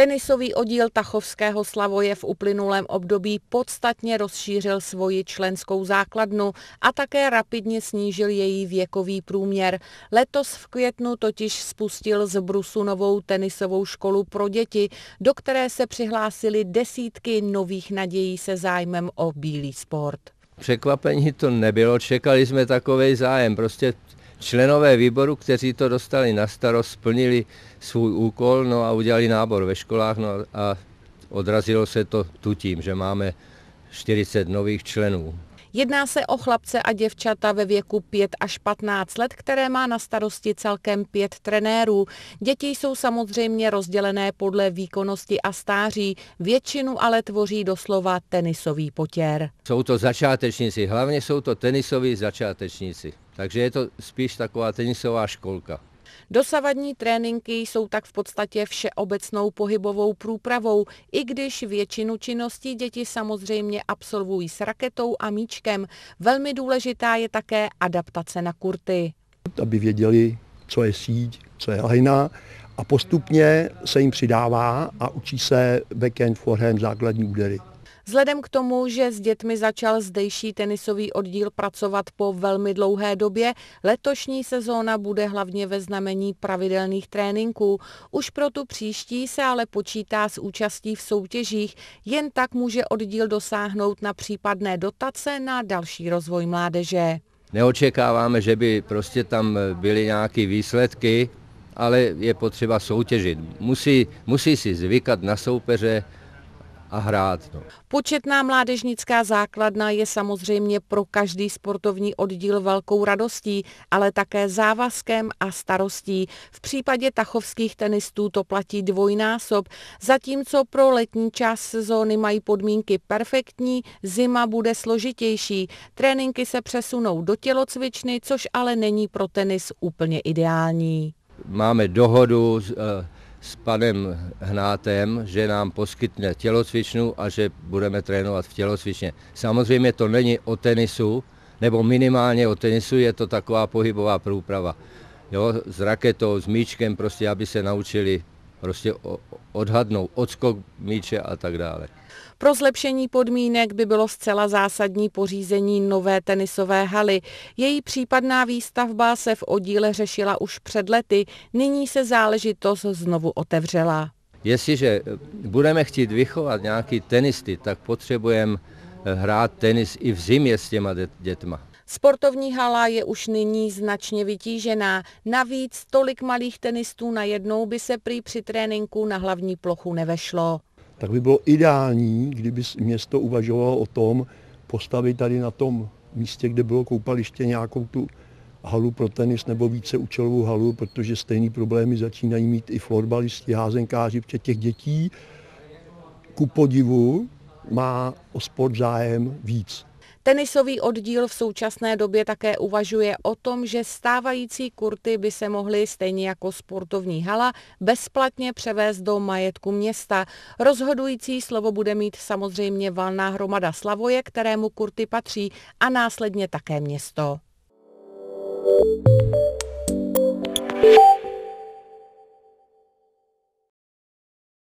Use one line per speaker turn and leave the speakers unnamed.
Tenisový oddíl Tachovského Slavoje v uplynulém období podstatně rozšířil svoji členskou základnu a také rapidně snížil její věkový průměr. Letos v květnu totiž spustil z Brusu novou tenisovou školu pro děti, do které se přihlásili desítky nových nadějí se zájmem o bílý sport.
Překvapení to nebylo, čekali jsme takový zájem. Prostě Členové výboru, kteří to dostali na starost, splnili svůj úkol no a udělali nábor ve školách no a odrazilo se to tu tím, že máme 40 nových členů.
Jedná se o chlapce a děvčata ve věku 5 až 15 let, které má na starosti celkem pět trenérů. Děti jsou samozřejmě rozdělené podle výkonnosti a stáří, většinu ale tvoří doslova tenisový potěr.
Jsou to začátečníci, hlavně jsou to tenisoví začátečníci. Takže je to spíš taková tenisová školka.
Dosavadní tréninky jsou tak v podstatě všeobecnou pohybovou průpravou, i když většinu činností děti samozřejmě absolvují s raketou a míčkem. Velmi důležitá je také adaptace na kurty.
Aby věděli, co je síť, co je lajna a postupně se jim přidává a učí se backhand, forehand, základní údery.
Vzhledem k tomu, že s dětmi začal zdejší tenisový oddíl pracovat po velmi dlouhé době, letošní sezóna bude hlavně ve znamení pravidelných tréninků. Už pro tu příští se ale počítá s účastí v soutěžích. Jen tak může oddíl dosáhnout na případné dotace na další rozvoj mládeže.
Neočekáváme, že by prostě tam byly nějaké výsledky, ale je potřeba soutěžit. Musí, musí si zvykat na soupeře, a hrát. No.
Početná mládežnická základna je samozřejmě pro každý sportovní oddíl velkou radostí, ale také závazkem a starostí. V případě tachovských tenistů to platí dvojnásob, zatímco pro letní část sezóny mají podmínky perfektní, zima bude složitější. Tréninky se přesunou do tělocvičny, což ale není pro tenis úplně ideální.
Máme dohodu s, eh, s panem Hnátem, že nám poskytne tělocvičnu a že budeme trénovat v tělocvičně. Samozřejmě to není o tenisu, nebo minimálně o tenisu je to taková pohybová průprava. Jo, s raketou, s míčkem, prostě, aby se naučili prostě odhadnout odskok míče a tak dále.
Pro zlepšení podmínek by bylo zcela zásadní pořízení nové tenisové haly. Její případná výstavba se v oddíle řešila už před lety, nyní se záležitost znovu otevřela.
Jestliže budeme chtít vychovat nějaký tenisty, tak potřebujeme hrát tenis i v zimě s těma dětma.
Sportovní hala je už nyní značně vytížená. Navíc tolik malých tenistů najednou by se prý při tréninku na hlavní plochu nevešlo.
Tak by bylo ideální, kdyby město uvažovalo o tom postavit tady na tom místě, kde bylo koupaliště, nějakou tu halu pro tenis nebo více účelovou halu, protože stejný problémy začínají mít i florbalisti, házenkáři, včetně těch dětí ku podivu má o sport zájem víc.
Tenisový oddíl v současné době také uvažuje o tom, že stávající kurty by se mohly stejně jako sportovní hala bezplatně převést do majetku města. Rozhodující slovo bude mít samozřejmě valná hromada Slavoje, kterému kurty patří a následně také město.